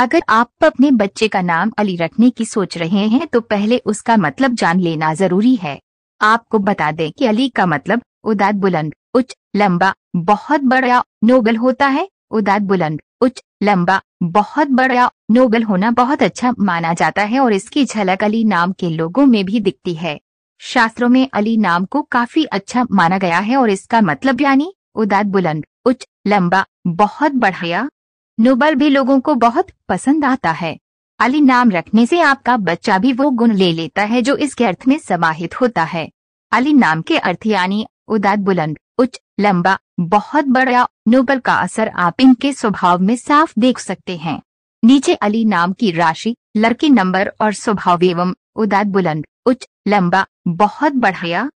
अगर आप अपने बच्चे का नाम अली रखने की सोच रहे हैं तो पहले उसका मतलब जान लेना जरूरी है आपको बता दें कि अली का मतलब उदात बुलंद उच्च लंबा बहुत बड़ा नोबल होता है उदात बुलंद उच्च लंबा बहुत बड़ा नोबल होना बहुत अच्छा माना जाता है और इसकी झलक अली नाम के लोगों में भी दिखती है शास्त्रों में अली नाम को काफी अच्छा माना गया है और इसका मतलब यानी उदात बुलंद उच्च लंबा बहुत बढ़िया नोबल भी लोगों को बहुत पसंद आता है अली नाम रखने से आपका बच्चा भी वो गुण ले लेता है जो इसके अर्थ में समाहित होता है अली नाम के अर्थ यानी उदात बुलंद उच्च लंबा बहुत बड़ा नोबल का असर आप इनके स्वभाव में साफ देख सकते हैं नीचे अली नाम की राशि लड़की नंबर और स्वभाव एवं उदात बुलंद उच्च लंबा बहुत बढ़िया